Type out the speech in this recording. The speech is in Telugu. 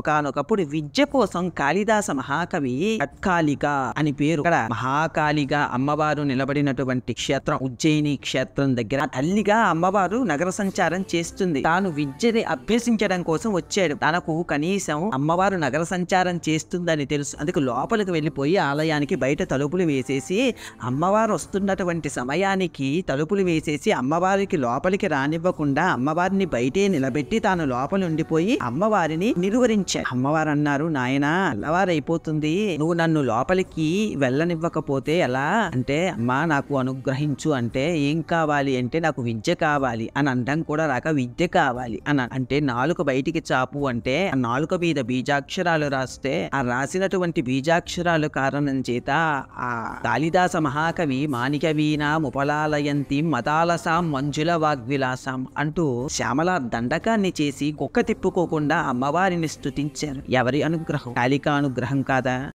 ఒకనొకప్పుడు విద్య కోసం కాళిదాస మహాకవి తత్కాలిక అని పేరు ఇక్కడ మహాకాళిగా అమ్మవారు నిలబడినటువంటి క్షేత్రం ఉజ్జయిని క్షేత్రం దగ్గర తల్లిగా అమ్మవారు నగర సంచారం చేస్తుంది తాను విద్యని అభ్యసించడం కోసం వచ్చాడు తనకు కనీసం అమ్మవారు నగర సంచారం చేస్తుందని తెలుసు అందుకు లోపలికి వెళ్ళిపోయి ఆలయానికి బయట తలుపులు వేసేసి అమ్మవారు వస్తున్నటువంటి సమయానికి తలుపులు వేసేసి అమ్మవారికి లోపలికి రానివ్వకుండా అమ్మవారిని బయటే నిలబెట్టి తాను లోపల ఉండిపోయి అమ్మవారిని నిలువరించి ప్రశ్నించారు అమ్మవారు అన్నారు నాయన అల్లవారైపోతుంది నువ్వు నన్ను లోపలికి వెళ్ళనివ్వకపోతే ఎలా అంటే అమ్మా నాకు అనుగ్రహించు అంటే ఏం కావాలి అంటే నాకు విద్య కావాలి అని అండం కూడా రాక విద్య కావాలి అని అంటే నాలుక బయటికి చాపు అంటే ఆ నాలుక మీద బీజాక్షరాలు రాస్తే ఆ రాసినటువంటి బీజాక్షరాలు కారణం చేత ఆ కాళిదాస మహాకవి మాణిక వీణ ముపలాలయంతి మతాలసాం మంజుల వాగ్విలాసం అంటూ శ్యామల దండకాన్ని చేసి కుక్క తిప్పుకోకుండా అమ్మవారిని స్థుతించారు ఎవరి అనుగ్రహం కాలికా అనుగ్రహం కాదా